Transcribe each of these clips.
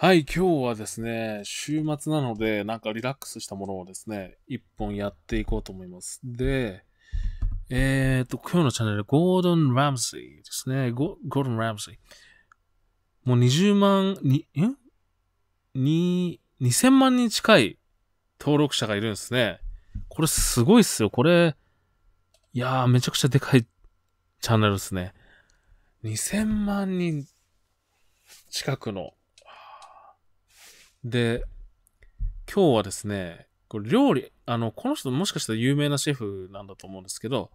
はい、今日はですね、週末なので、なんかリラックスしたものをですね、一本やっていこうと思います。で、えっ、と、今日のチャンネル、ゴードン・ラムシーですね。ゴードン・ラムシー。もう20万、に、んに、2000万人近い登録者がいるんですね。これすごいっすよ。これ、いやー、めちゃくちゃでかいチャンネルですね。2000万人近くので、今日はですね、これ料理、あの、この人もしかしたら有名なシェフなんだと思うんですけど、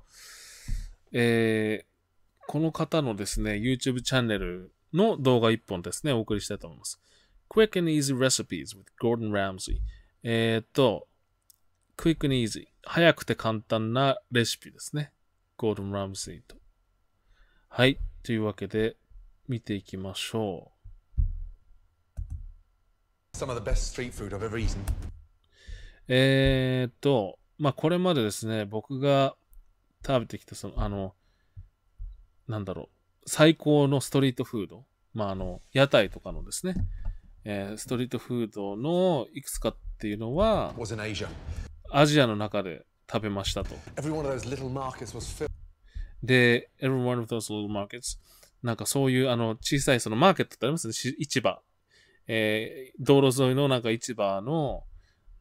えー、この方のですね、YouTube チャンネルの動画1本ですね、お送りしたいと思います。Quick and Easy Recipes with Gordon Ramsay。えっと、Quick and Easy。早くて簡単なレシピですね。Gordon Ramsay と。はい。というわけで、見ていきましょう。えっと、まあ、これまでですね、僕が食べてきた、その、あの、なんだろう、最高のストリートフード、まあ、あの、屋台とかのですね、えー、ストリートフードのいくつかっていうのは、アジアの中で食べましたと。で、every one of those little markets、なんかそういうあの小さいそのマーケットってありますね、市場。えー、道路沿いのなんか市場の、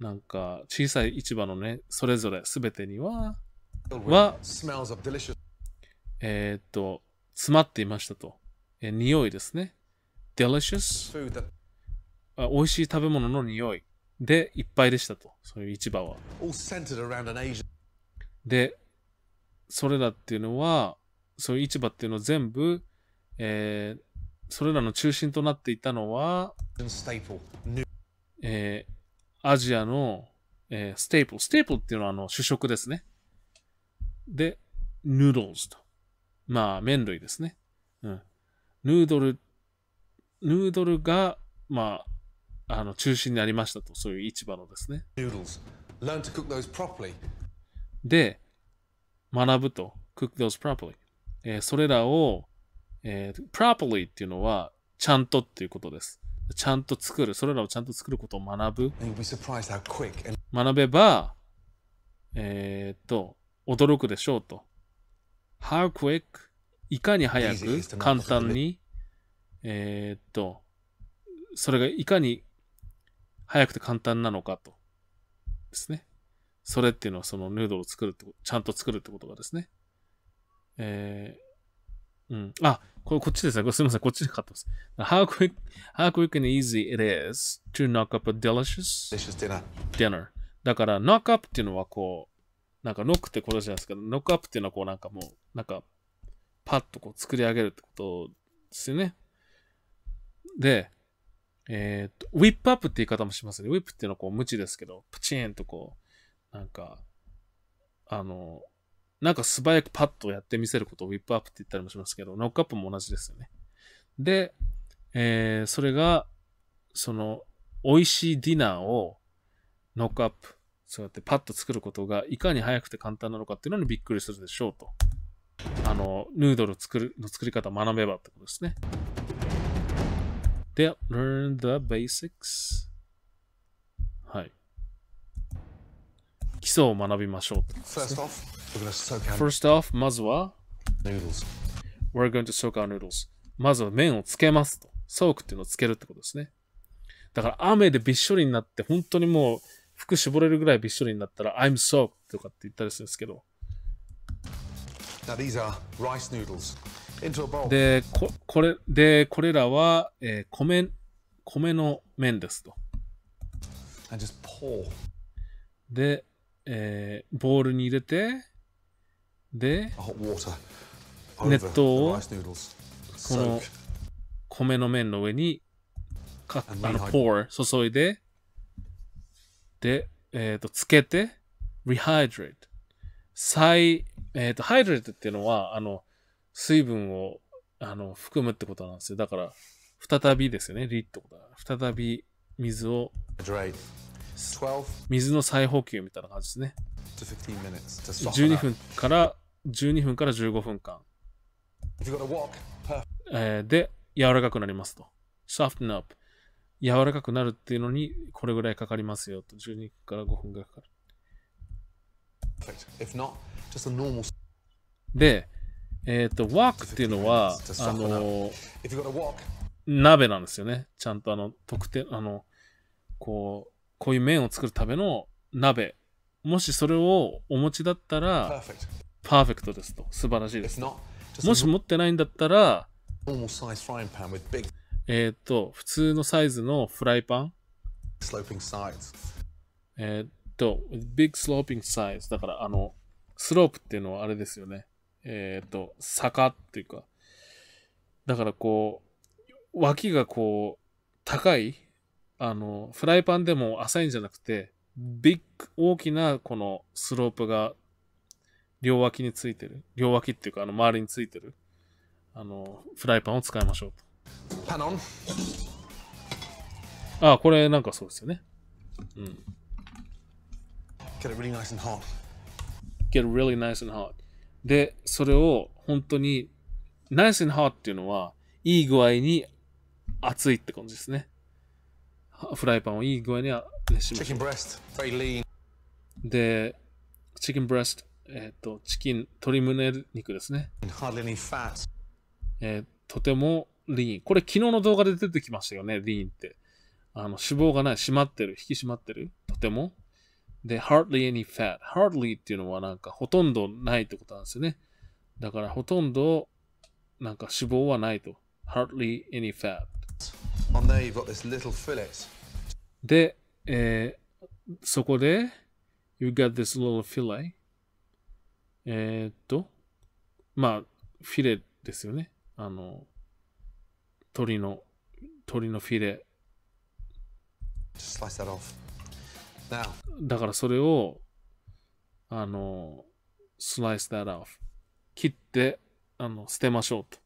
なんか小さい市場のね、それぞれすべてには、は、えー、っと、詰まっていましたと。えー、匂いですね。delicious 美味しい食べ物の匂いでいっぱいでしたと。そういう市場は。で、それらっていうのは、そういう市場っていうのは全部、えー、それらの中心となっていたのは、えー、アジアの、えー、ステープル。ステープルっていうのはあの主食ですね。で、ヌードルズと。まあ、麺類ですね。うん。ヌードル、ヌードルが、まあ、あの中心になりましたと。そういう市場のですね。で、学ぶと。cook those properly、えー、それらをえー、properly っていうのは、ちゃんとっていうことです。ちゃんと作る。それらをちゃんと作ることを学ぶ。学べば、えー、っと、驚くでしょうと。How quick? いかに早く、簡単に、えー、っと、それがいかに早くて簡単なのかと。ですね。それっていうのはそのヌードルを作るってこと、ちゃんと作るってことがですね。えー、あ、これこっちですね。すみません。こっちで買ったんです。How quick, how quick and easy it is to knock up a delicious, delicious dinner. だから、knock up っていうのはこう、なんかノック c k ってことじゃないですけど、ノック c k u っていうのはこうなんかもう、なんか、パッとこう作り上げるってことですよね。で、えっ、ー、と、ウィップアップって言い方もしますね。ウィップっていうのはこう、無知ですけど、プチーンとこう、なんか、あの、なんか素早くパッとやってみせることをウィップアップって言ったりもしますけど、ノックアップも同じですよね。で、えー、それが、その、美味しいディナーをノックアップ、そうやってパッと作ることがいかに早くて簡単なのかっていうのにびっくりするでしょうと。あの、ヌードル作るの作り方を学べばってことですね。で、learn the basics. はい。基礎を学びましょう。First off, まずは noodles. We're going to soak our noodles. まずは麺をつけますと。ソークっていうのをつけるってことですね。だから雨でびっしょりになって本当にもう服絞れるぐらいびっしょりになったら I'm soaked とかって言ったりするんですけど。Now these are rice noodles. でここれでこれらは、えー、米米の麺ですと。で、えー、ボールに入れて、で、熱湯をこの米の麺の上にかあのポー注いで、で、えっ、ー、と、つけて、リハイドレ r a 再、えっ、ー、と、ハイドレートっていうのは、あの、水分をあの含むってことなんですよ。だから、再びですよね、リってことは。再び水を。水の再補給みたいな感じですね。12分から12分から15分間。えで、柔らかくなりますと。soften up。柔らかくなるっていうのにこれぐらいかかりますよと。12から5分ぐらいかかる。で、えっ、ー、と、walk っていうのは、あの、鍋なんですよね。ちゃんとあの、特定、あの、こう、こういう麺を作るための鍋もしそれをお持ちだったらパーフェクトですと素晴らしいですもし持ってないんだったらえっと普通のサイズのフライパンえっと big sloping size だからあのスロープっていうのはあれですよねえっと坂っていうかだからこう脇がこう高いあの、フライパンでも浅いんじゃなくて、ビッグ、大きなこのスロープが両脇についてる。両脇っていうか、あの、周りについてる。あの、フライパンを使いましょうと。パノン。ああ、これなんかそうですよね。うん。Get it really nice and hot. Get really nice and hot. で、それを本当に、nice and hot っていうのは、いい具合に熱いって感じですね。フライパンをいい具合に熱しましょう。で、チキンブレスト、えっ、ー、と、チキン、鶏胸肉ですね。えー、とてもリーン。これ昨日の動画で出てきましたよね、リーンって。あの、脂肪がない、締まってる、引き締まってる、とても。で、hardly any fat。hardly っていうのはなんかほとんどないってことなんですよね。だからほとんどなんか脂肪はないと。hardly any fat。で、えー、そこで、You got this little fillet. えっと、まあ、フィレですよね。あの、鳥の、鳥のフィレ。だからそれを、あの、スライス that off。切って、あの、捨てましょうと。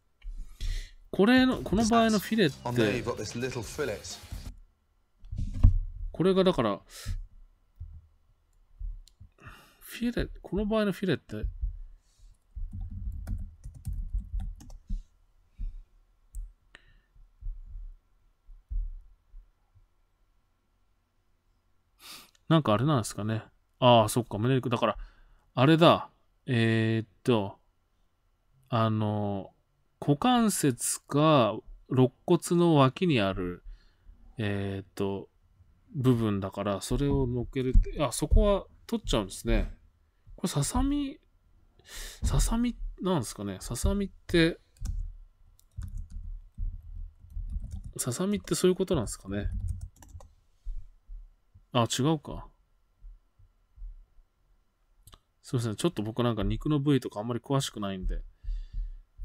これの、この場合のフィレって、これがだから、フィレ、この場合のフィレって、なんかあれなんですかね。ああ、そっか、胸肉。だから、あれだ。えー、っと、あの、股関節か肋骨の脇にある、えっ、ー、と、部分だから、それを乗っけるって、あ、そこは取っちゃうんですね。これ、ささみ、ささみなんですかね。ささみって、ささみってそういうことなんですかね。あ、違うか。すいません。ちょっと僕なんか肉の部位とかあんまり詳しくないんで。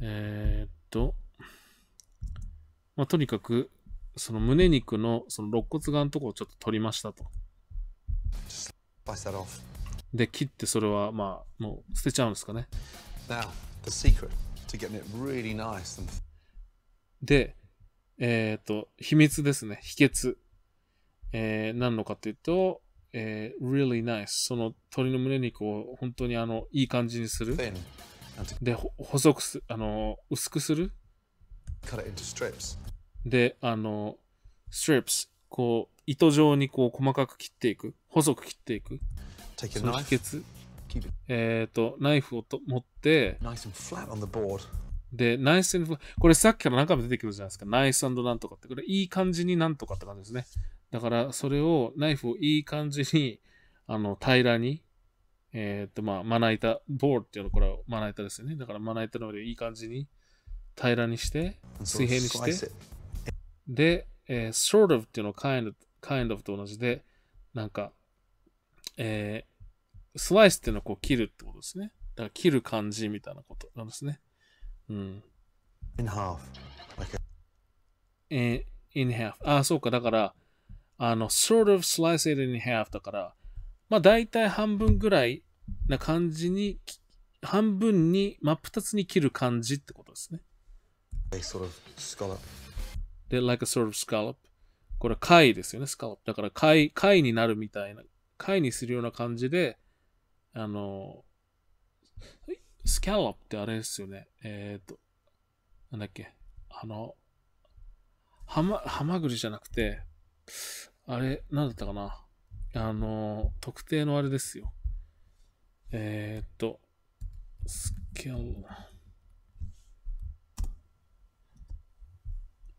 えー、っと、まあ、とにかく、その胸肉のその肋骨側のところをちょっと取りましたと。で、切ってそれはまあ、もう捨てちゃうんですかね。Now, really nice and... で、えー、っと、秘密ですね、秘訣。えー、何のかというと、えー、really nice。その鶏の胸肉を本当にあの、いい感じにする。Thin. で、細くす、あの、薄くする。で、あの、strips、こう、糸状にこう細かく切っていく。細く切っていく。その秘訣。えっ、ー、と、ナイフをと持って、で、ナイスこれさっきから何回も出てくるじゃないですか。ナイスなんとかって。これいい感じになんとかって感じですね。だからそれを、ナイフをいい感じに、あの、平らにえっ、ー、と、まあ、まな板、ボールっていうのはこれはまな板ですよね。だからまな板の上でいい感じに平らにして、水平にして、で、えー、sort of っていうのを kind of, kind of と同じで、なんか、えー、スライスっていうのはこう切るってことですね。だから切る感じみたいなことなんですね。うん。in half. Like a... in, in half. あ、そうか。だから、あの、sort of slice it in half だから、まあ大体半分ぐらいな感じに、半分に真っ二つに切る感じってことですね。Like sort of scallop. で、like a sort of scallop. これ貝ですよね、スカロップ。だから貝、貝になるみたいな、貝にするような感じで、あの、スキャロップってあれですよね。えっ、ー、と、なんだっけ。あの、はま、はまぐりじゃなくて、あれ、なんだったかな。あの、特定のあれですよ。えー、っと、スキャル。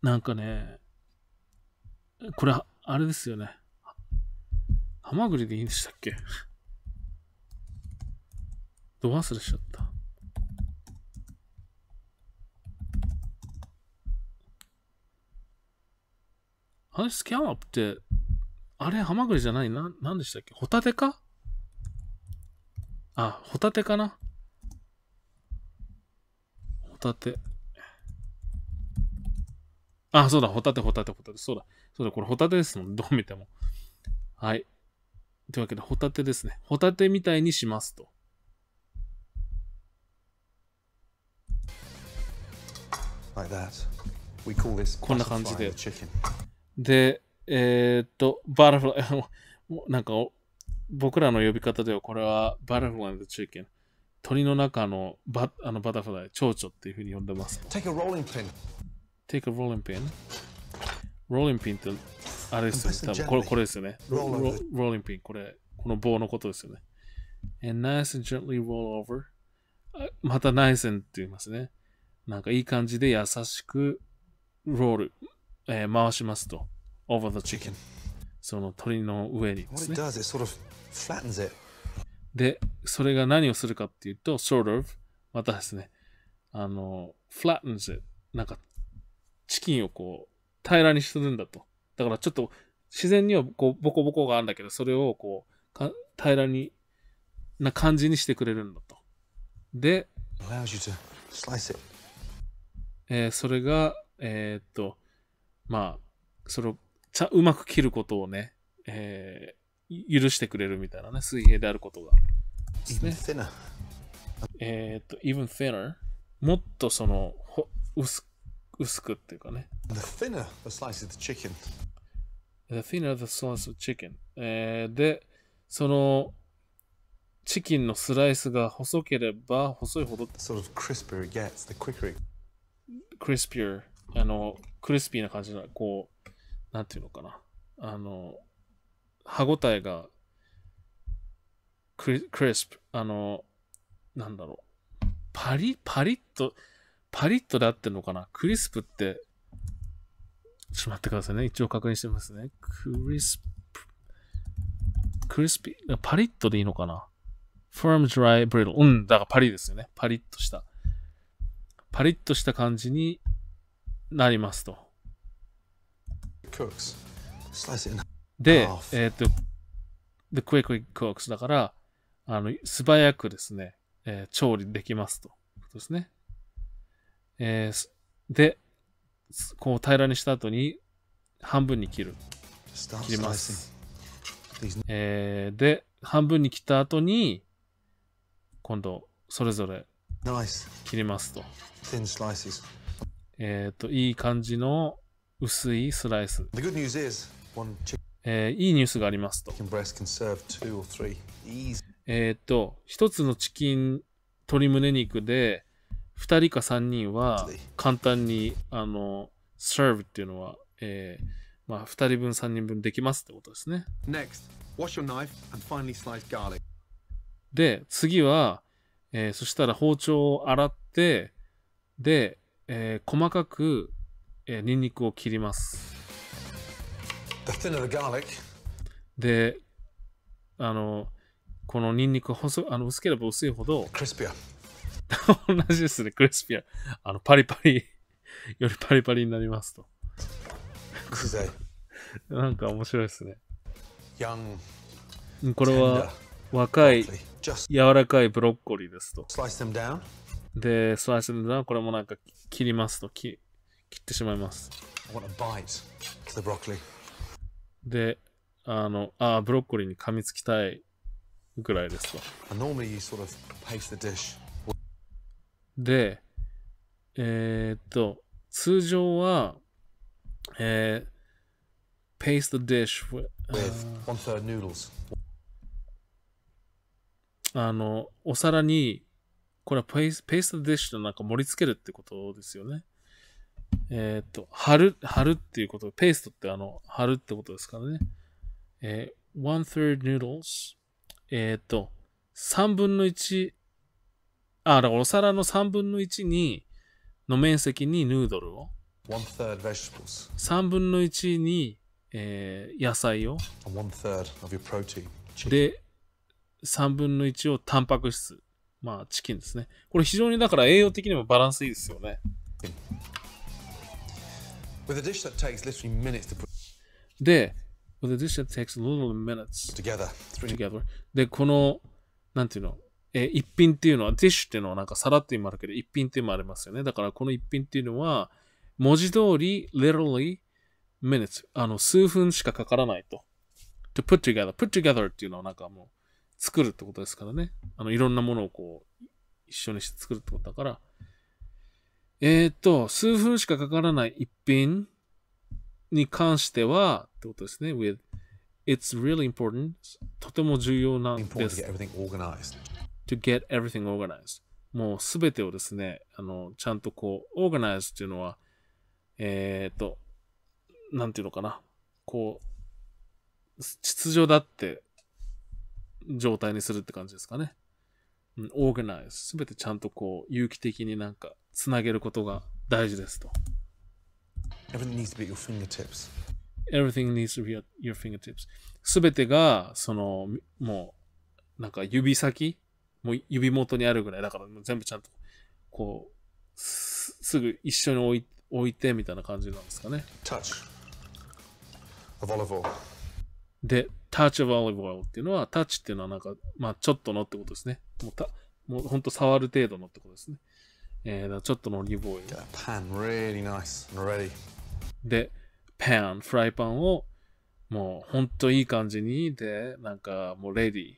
なんかね、これ、あれですよね。ハマグリでいいんでしたっけど忘れしちゃった。あれ、スキャンアップってあれ、ハマグリじゃないな、なんでしたっけホタテかあ、ホタテかなホタテ。あ、そうだ、ホタテ、ホタテ、ホタテ。そうだ、そうだ、これホタテですもん、どう見ても。はい。というわけで、ホタテですね。ホタテみたいにしますと。こんな感じで。で、えー、っと、バタフライ、なんか、僕らの呼び方ではこれはバタフライの中堅。鳥の中のバあのバタフライ、蝶々っていうふうに呼んでます。Take a rolling pin. Take a rolling pin? Rolling pin ってあれですよね。多分これこれですよね。Rolling pin。これ、この棒のことですよね。And nice and gently roll over. また nice and って言いますね。なんかいい感じで優しくロール、えー、回しますと。over the chicken その鳥の上にですそれが何をするかっていうと sort of またですねあの flattens it なんかチキンをこう平らにするんだとだからちょっと自然にはこうボコボコがあるんだけどそれをこう平らにな感じにしてくれるんだとでえー、それがえー、っとまあそれをちゃうまく切ることをね、えー、許してくれるみたいなね、水平であることが。ですね。えっと、even thinner? もっとその、ほ薄薄くっていうかね。The thinner the slice of the chicken. The thinner the slice of chicken. えー、で、その、チキンのスライスが細ければ細いほど。Sort of crisper it gets, the quicker it. Crispier. あの、クリスピーな感じな、こう、何て言うのかな、あの、歯ごたえがクリクリスプ、あの、なんだろう、パリパリッと、パリッとで合ってるのかなクリスプって、ちょっと待ってくださいね。一応確認してますね。クリスプ、クリスピ、パリッとでいいのかなフォームドライブ r i t うん、だからパリですよね。パリッとした。パリッとした感じになりますと。で、えっ、ー、と、the quickly cooks だから、あの、素早くですね、えー、調理できますと。ことですね。えー、で、こう平らにした後に、半分に切る。切ります。えー、で、半分に切った後に、今度、それぞれ切りますと。えっ、ー、と、いい感じの薄いスライス。えー、いいニュースがありますと。えっと、一つのチキン鶏胸肉で、2人か3人は簡単に、あの、serve っていうのは、えー、まあ、2人分、3人分できますってことですね。Next, で、次は、えー、そしたら包丁を洗って、で、えー、細かくえー、ニンニクを切ります。で、あの、このニンニク細あの薄ければ薄いほど、クリスピア。同じですね、クリスピア。あの、パリパリ よりパリパリになりますと。なんか面白いですね。これは若い、柔らかいブロッコリーですと。で、スライスでこれもなんか切りますと。切切ってしまいます。で、あの、ああ、ブロッコリーに噛みつきたいぐらいですわ。で、えー、っと、通常は、えー、paste the dish with, with あの、お皿に、これは paste, paste the dish となんか盛り付けるってことですよね。えっ、ー、と、貼る、貼るっていうこと、ペーストってあの、貼るってことですからね。えー、one third noodles。えっ、ー、と、三分の一、あ、だからお皿の三分の一に、の面積にヌードルを。one third vegetables。3分の一に、えー、野菜を。one third of your protein. で、三分の一をタンパク質。まあ、チキンですね。これ非常にだから栄養的にもバランスいいですよね。With a dish that takes literally minutes to put で、with a dish that takes little minutes together, together で、この、なんていうの、え一品っていうのは、ディッシュっていうのはなんか皿っていうもあるけど、一品っていうのもありますよね。だからこの一品っていうのは、文字通り、literally minutes、あの、数分しかかからないと。to put together, put together っていうのはなんかもう、作るってことですからね。あの、いろんなものをこう、一緒にして作るってことだから、えっ、と、数分しかかからない一品に関しては、ってことですね。with It's really important. とても重要なんです。To get everything organized. もうすべてをですね、あの、ちゃんとこう、organize っていうのは、えっ、と、なんていうのかな。こう、秩序だって状態にするって感じですかね。organize。すべてちゃんとこう、有機的になんかつなげることが大事ですと。Everything needs to be your fingertips. Everything needs to be at your fingertips. すべてが、その、もう、なんか指先、もう指元にあるぐらいだから、全部ちゃんと、こう、すぐ一緒に置い置いてみたいな感じなんですかね。Touch of olive oil. で、touch of olive oil っていうのは、touch っていうのはなんか、まあちょっとのってことですね。もうたもうほんと触る程度のってことですね。えー、ちょっとのオリーブオイル。Pan, really nice ready. で、パン、フライパンをもうほんといい感じに、で、なんかもうレディ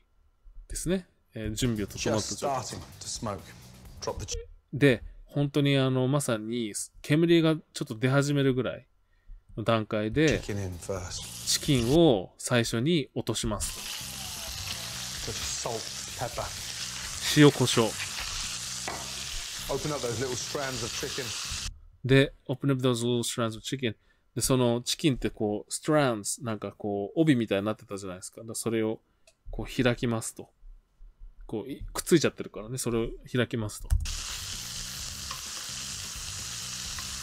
ですね。えー、準備を整った状態。で、本当にあのまさに煙がちょっと出始めるぐらいの段階で、チキンを最初に落とします。塩、コショウ。Open up those little strands of chicken. で、open up those little strands of chicken. で、そのチキンってこう、strands、なんかこう、帯みたいになってたじゃないですか。だかそれをこう開きますと。こう、くっついちゃってるからね、それを開きますと。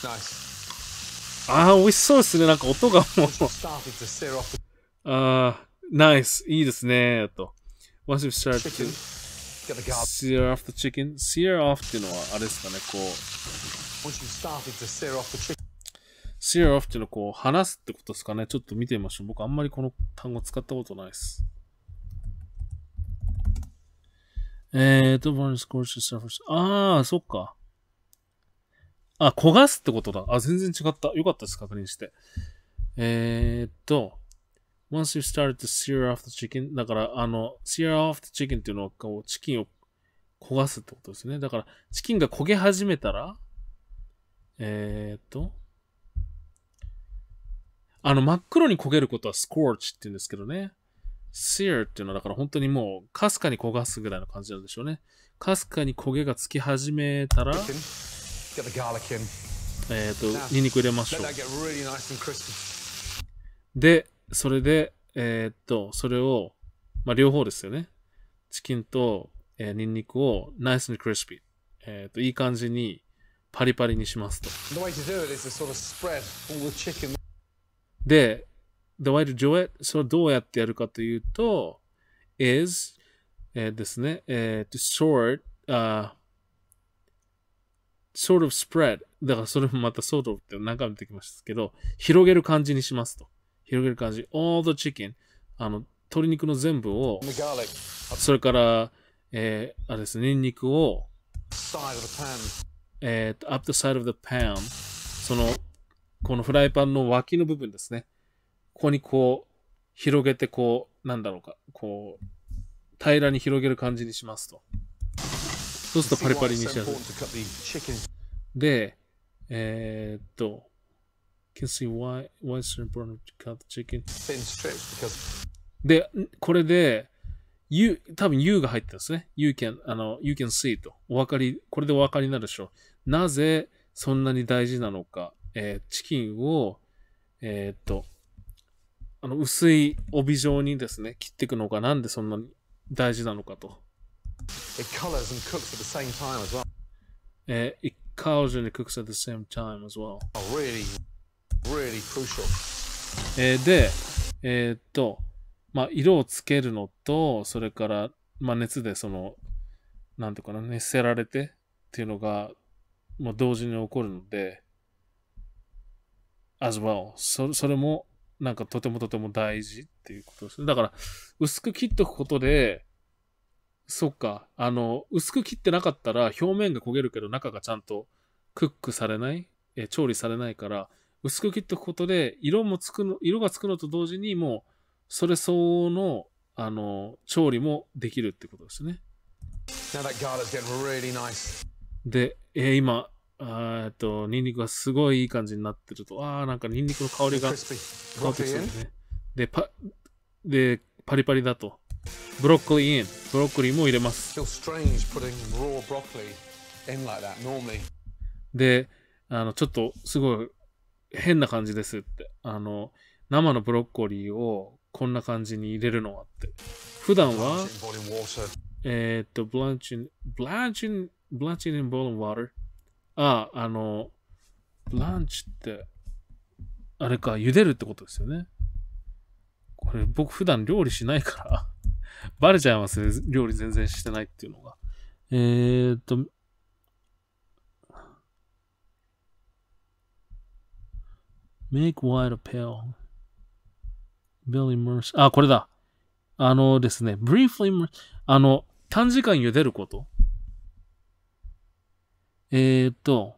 ナイス。ああ、美味しそうですね。なんか音がもう。ああ、ナイス。いいですね。と。Once you start to... sear off the chicken sear off っていうのはあれですかねこう sear off っていうのはこう話すってことですかねちょっと見てみましょう僕あんまりこの単語使ったことないですえーと、b ー r スコーチ r ー h s ああそっかあ焦がすってことだあ全然違ったよかったです確認してえーと once you started to sear off the chicken だから、あの、sear off the chicken っていうのを、チキンを焦がすってことですね。だから、チキンが焦げ始めたら、えー、っと、あの、真っ黒に焦げることは scorch って言うんですけどね。sear っていうのは、だから本当にもう、かすかに焦がすぐらいの感じなんでしょうね。かすかに焦げがつき始めたら、えー、っと、ニンニク入れましょう。で、それで、えー、っと、それを、まあ、両方ですよね。チキンと、えー、ニンニクをナイスにクリスピー。えー、っと、いい感じにパリパリにしますと。で、The way to do it, それをどうやってやるかというと、is えー、ですね、えー、t sort, uh, sort of spread だからそれもまた sort of って何回も出てきましたけど広げる感じにしますと広げる感じ。all the chicken。あの、鶏肉の全部を、それから、えー、あれですね、ニンニクを、えっ、ー、と、up the side of the pan。その、このフライパンの脇の部分ですね。ここにこう、広げてこう、なんだろうか、こう、平らに広げる感じにしますと。そうするとパリパリにしやすい。で、えー、っと、can see why, why it's important to cut the chicken thin strips because で、これで、you、多分 you が入ってるんですね。you can, あの、you can see と。お分かり、これでお分かりになるでしょう。なぜそんなに大事なのか。えー、チキンを、えー、っと、あの、薄い帯状にですね、切っていくのがなんでそんなに大事なのかと。It colors and cooks at the same time as well. えー、it colors and it cooks at the same time as well. Oh, really? えー、で、えー、っと、まあ、色をつけるのと、それから、まあ、熱でその、なんていうかな、熱せられてっていうのが、まあ、同時に起こるので、as well そ。それも、なんかとてもとても大事っていうことですね。だから、薄く切っとくことで、そっか、あの、薄く切ってなかったら表面が焦げるけど中がちゃんとクックされない、え調理されないから、薄く切っておくことで、色もつくの、色がつくのと同時に、もう、それ相応の、あの、調理もできるってことですね。Really nice. で、えー、今、えっと、ニンニクがすごいいい感じになってると、ああ、なんかニンニクの香りが変わってきてるね。で、パ、で、パリパリだと。ブロッコリーイン、ブロッコリーも入れます。で、あの、ちょっとすごい変な感じですって。あの、生のブロッコリーをこんな感じに入れるのはって。普段は、えー、っと、ブランチン、ブランチン、ブランチンボールンワーター。ああ、あの、ブランチって、あれか、茹でるってことですよね。これ僕普段料理しないからバレちゃいますね。料理全然してないっていうのが。えー、っと、make w h i t e a p a l Billy Mercer. あ、これだ。あのですね、briefly, あの、短時間茹でること。えー、っと、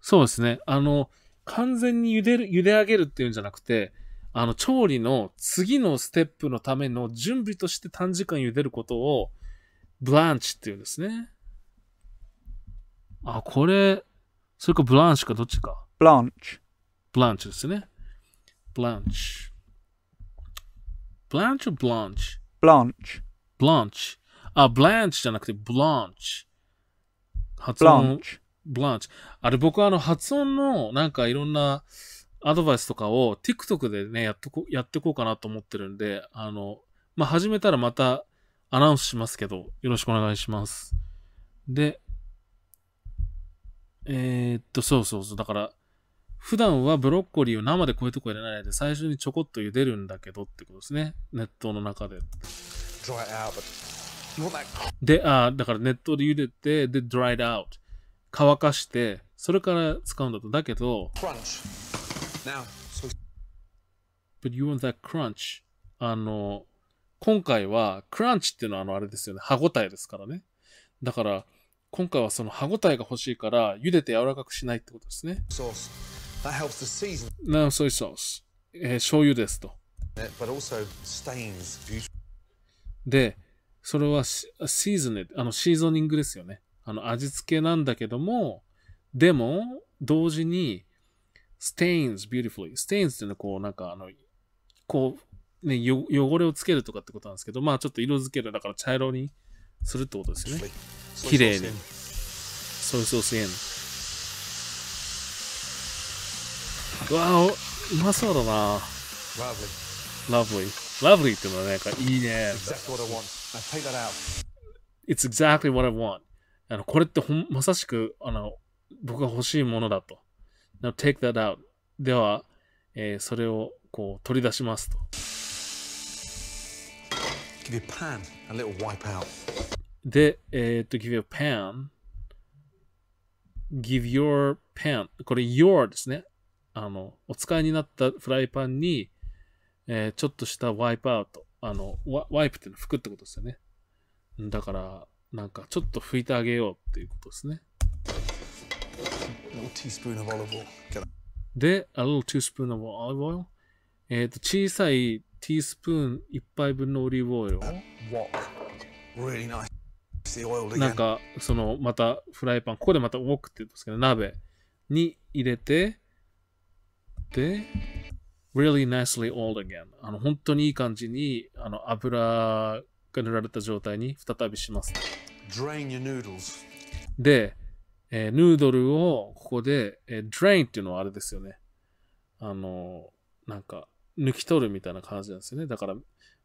そうですね。あの、完全に茹でる、茹で上げるっていうんじゃなくて、あの、調理の次のステップのための準備として短時間茹でることを、ブランチっていうんですね。あ、これ、それかブランチかどっちか。blanch. blanch ですね。blanch。blanch or blanch? blanch. blanch。あ、blanch じゃなくて blanch。発音。blanch。blanch。あれ僕はあの発音のなんかいろんなアドバイスとかを TikTok でね、やってこやってこうかなと思ってるんで、あの、まあ、始めたらまたアナウンスしますけど、よろしくお願いします。で、えー、っと、そうそうそう。だから、普段はブロッコリーを生でこういうとこ入れないで最初にちょこっと茹でるんだけどってことですね。熱湯の中で。で、あだから熱湯で茹でて、で、dried out。乾かして、それから使うんだと。だけど、But you want that crunch. あの、今回は、クランチっていうのはあのあれですよね。歯ごたえですからね。だから、今回はその歯ごたえが欲しいから、茹でて柔らかくしないってことですね。そう That helps No soy sauce. えー、醤油ですと。で、それはシーズンあのシーズニングですよね。あの味付けなんだけども、でも、同時に、stains beautifully。stains っていうのはこう、なんかあの、こう、ね、よ汚れをつけるとかってことなんですけど、まあちょっと色づける、だから茶色にするってことですよね。綺麗に。ソイソース in。うわうまそうだなラブリーラブリーってのはなんかいいね It's exactly what I want あのこれってほんまさしくあの僕が欲しいものだと Now take that out では、えー、それをこう取り出しますと Give your pan a little wipe out で、えー、っと Give your pan Give your pan これ your ですねあの、お使いになったフライパンに、えー、ちょっとしたワイプアウト。あのワ、ワイプっていうのは拭くってことですよね。だから、なんかちょっと拭いてあげようっていうことですね。で、a little teaspoon of olive oil。えっ、と、小さいティースプーン1杯分のオリーブオイルを。なんか、その、またフライパン、ここでまたウォークって言うんですけど、鍋に入れて、、really nicely o l d again. あの、本当にいい感じに、あの、油が塗られた状態に再びします。Drain your noodles. で、えー、ヌードルをここで、えー、drain っていうのはあれですよね。あの、なんか、抜き取るみたいな感じなんですよね。だから、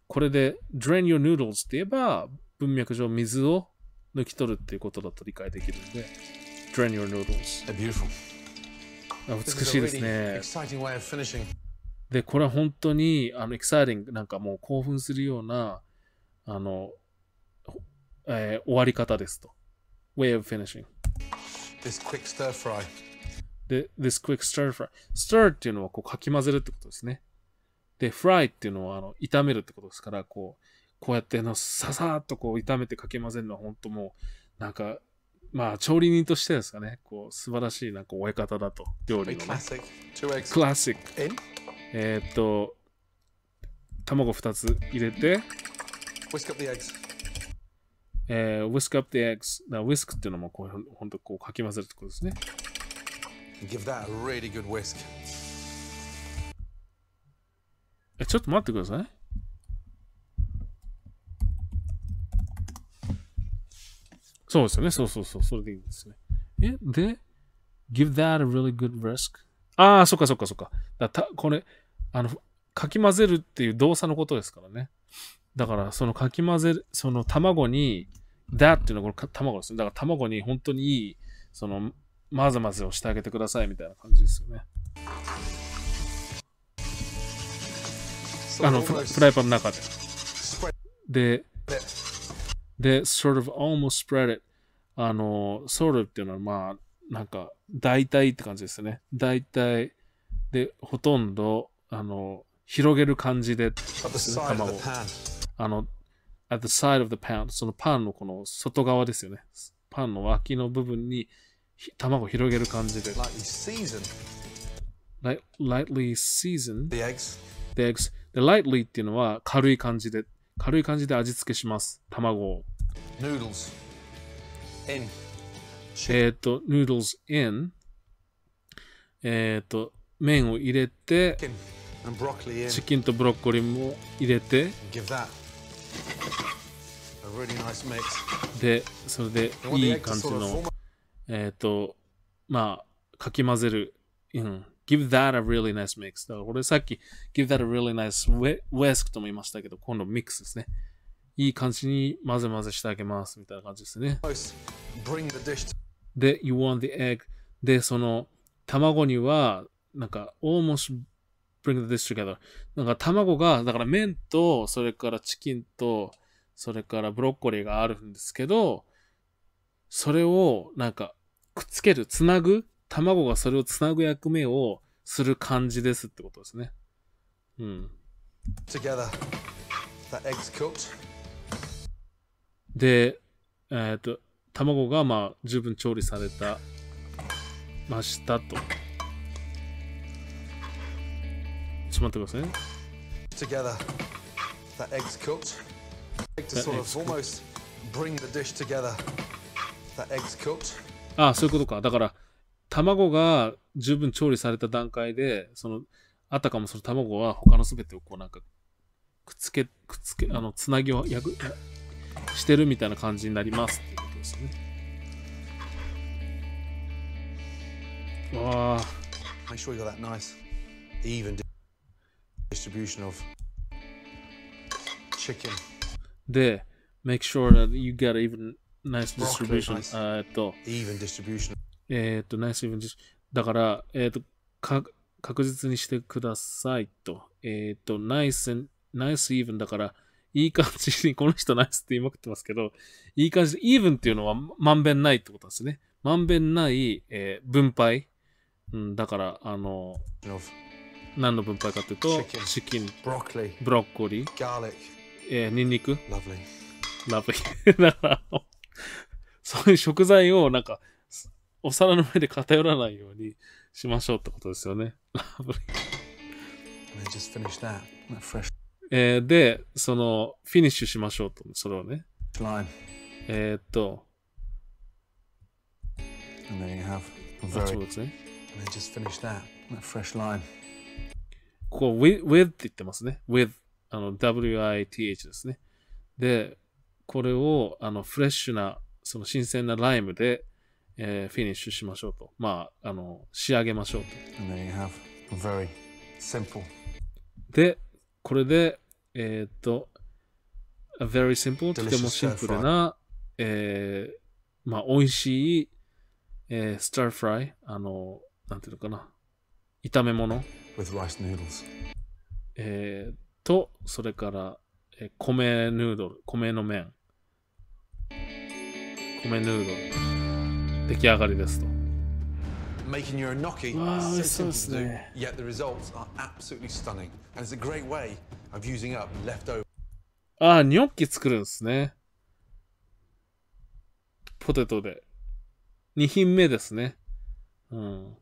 これで drain your noodles って言えば、文脈上水を抜き取るっていうことだと理解できるんで、drain your noodles. A beautiful. 美しいですね。で、これは本当に、あの、エキサイティング、なんかもう興奮するような、あの、えー、終わり方ですと。Way of finishing. This quick stir fry. で、this quick stir fry. stir っていうのはこうかき混ぜるってことですね。で、fry っていうのはあの炒めるってことですから、こう、こうやってのささっとこう炒めてかき混ぜるのは本当もう、なんかまあ、調理人としてですかね、こう、素晴らしい、なんか、終え方だと、料理の、ね。クラシック。えー、っと、卵2つ入れて、Whisk up the eggs. えー、whisk up the eggs。whisk っていうのも、こう、ほんと、こう、かき混ぜるってことですね。Give that a really good whisk. え、ちょっと待ってください。そうですよね。そうそうそう。それでいいんですね。え、で、give that a really good risk? ああ、そっかそっかそっか。だたこれ、あの、かき混ぜるっていう動作のことですからね。だから、そのかき混ぜる、その卵に、だっていうのはこれ卵ですね。だから卵に本当にいい、その、まぜまぜをしてあげてくださいみたいな感じですよね。あのフライパンの中で。で、で、sort of almost spread it。あの、sort of っていうのは、まあ、なんか、大体って感じですね。大体、で、ほとんど、あの、広げる感じで、卵。あの、at the side of the pan そのパンのこの外側ですよね。パンの脇の部分に卵を広げる感じで。lightly seasoned. lightly seasoned. The eggs. The eggs. t h e lightly っていうのは軽い感じで軽い感じで味付けします。卵を。noodles in えっと、noodles in えっと、麺を入れて、チキンとブロッコリーも入れて、で、それでいい感じの、えっ、ー、と、まあ、かき混ぜる、うん、give that a really nice mix。だからこれさっき give that a really nice whisk とも言いましたけど、今度ミックスですね。いい感じに混ぜ混ぜしてあげますみたいな感じですね。で、you want the egg。で、その卵には、なんか almost bring the dish together。なんか卵が、だから麺と、それからチキンと、それからブロッコリーがあるんですけど、それをなんかくっつける、つなぐ卵がそれをつなぐ役目をする感じですってことですね。うん。で、えっ、ー、と、卵がまあ十分調理されたましたと。ちょっと待ってくださいね。Together, that egg's cooked. Like to sort of almost bring the dish together. That egg's cooked. ああ、そういうことか。だから、卵が十分調理された段階で、その、あたかもその卵は他の全てをこうなんか、くっつけ、くっつけ、あの、つなぎをやく、してるみたいな感じになりますっていうことですね。わあ。Make sure you got that nice, even distribution of chicken. で、make sure that you get even nice distribution. えっと。Even distribution. えー、っと、ナイスイし分自だから、えー、っと、確実にしてくださいと。えっと、ナイス、ナイスイーブンだから、いい感じに、この人ナイスって言いまくってますけど、いい感じで、イーブンっていうのはまんべんないってことですね。まんべんない、えー、分配。うん、だから、あの、何の分配かというと、チキン、ブロッコリー、ガーリック、えー、ニンニク、ラブリー。ラブリー。だから、そういう食材をなんかお皿の上で偏らないようにしましょうってことですよね。えー、で、その、フィニッシュしましょうと、それをね。えー、っと。ここ、with, with って言ってますね。with, あの、w-i-t-h ですね。で、これを、あの、フレッシュな、その新鮮なライムで、えー、フィニッシュしましょうと。まあ、あの、仕上げましょうと。で、これで、えー、っと、a very simple, とてもシンプルな、えー、まあ、美味しい、えー、スターフライ、あの、なんていうのかな、炒め物。えー、と、それから、えー、米ヌードル、米の麺。米ヌードル。出来上がりですと。わあ、そうですね。ああ、ニョッキ作るんですね。ポテトで。2品目ですね。うん。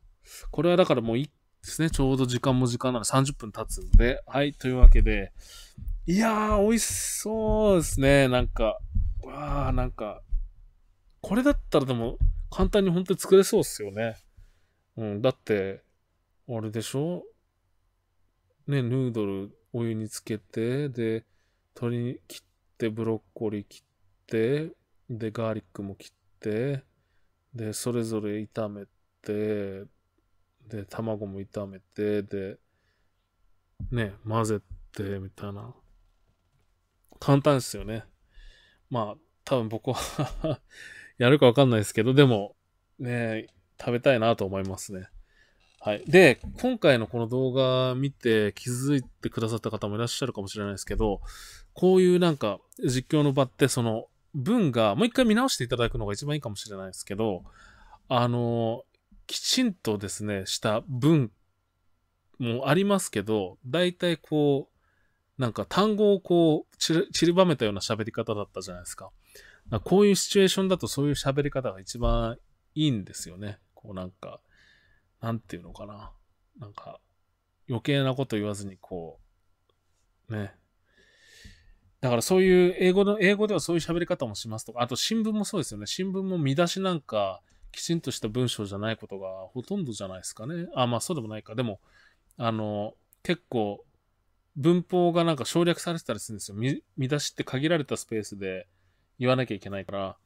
これはだからもういいですね。ちょうど時間も時間なら30分経つんで。はい、というわけで。いやー、美味しそうですね。なんか、わあ、なんか、これだったらでも、簡単に本当に作れそうっすよね。うん、だって、あれでしょね、ヌードルお湯につけて、で、鶏切って、ブロッコリー切って、で、ガーリックも切って、で、それぞれ炒めて、で、卵も炒めて、で、ね、混ぜて、みたいな。簡単ですよね。まあ、多分僕はやるかわかんないですけど、でも、ね、食べたいなと思いますね。はい。で、今回のこの動画見て気づいてくださった方もいらっしゃるかもしれないですけど、こういうなんか実況の場ってその文がもう一回見直していただくのが一番いいかもしれないですけど、あの、きちんとですね、した文もありますけど、大体こう、なんか単語をこう散りばめたような喋り方だったじゃないですか。こういうシチュエーションだとそういう喋り方が一番いいんですよね。こうなんか、なんていうのかな。なんか、余計なこと言わずにこう、ね。だからそういう英語の、英語ではそういう喋り方もしますとか、あと新聞もそうですよね。新聞も見出しなんか、きちんとした文章じゃないことがほとんどじゃないですかね。あ、まあそうでもないか。でも、あの、結構、文法がなんか省略されてたりするんですよ。見出しって限られたスペースで、言わなきゃいけないから、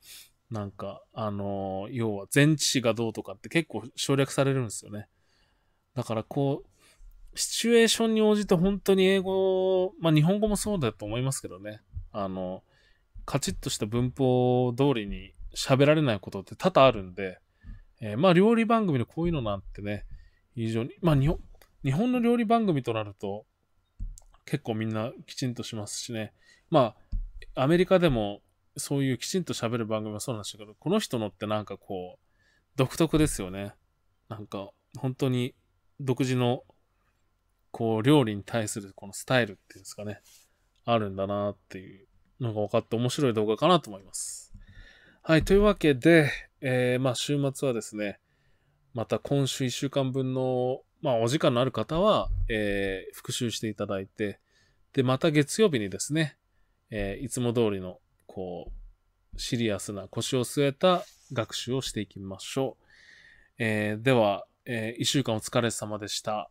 なんか、あの要は全知識がどうとかって結構省略されるんですよね。だからこう、シチュエーションに応じて本当に英語、まあ日本語もそうだと思いますけどね。あの、カチッとした文法通りに喋られないことって多々あるんで、えー、まあ料理番組のこういうのなんてね、非常に、まあ日本、日本の料理番組となると、結構みんなきちんとしますしね。まあ、アメリカでもそういうきちんと喋る番組もそうなんですけど、この人のってなんかこう、独特ですよね。なんか、本当に独自の、こう、料理に対するこのスタイルっていうんですかね、あるんだなっていうのが分かって面白い動画かなと思います。はい、というわけで、えー、まあ、週末はですね、また今週1週間分の、まあ、お時間のある方は、えー、復習していただいて、で、また月曜日にですね、えー、いつも通りのこう、シリアスな腰を据えた学習をしていきましょう。えー、では、えー、1週間お疲れ様でした。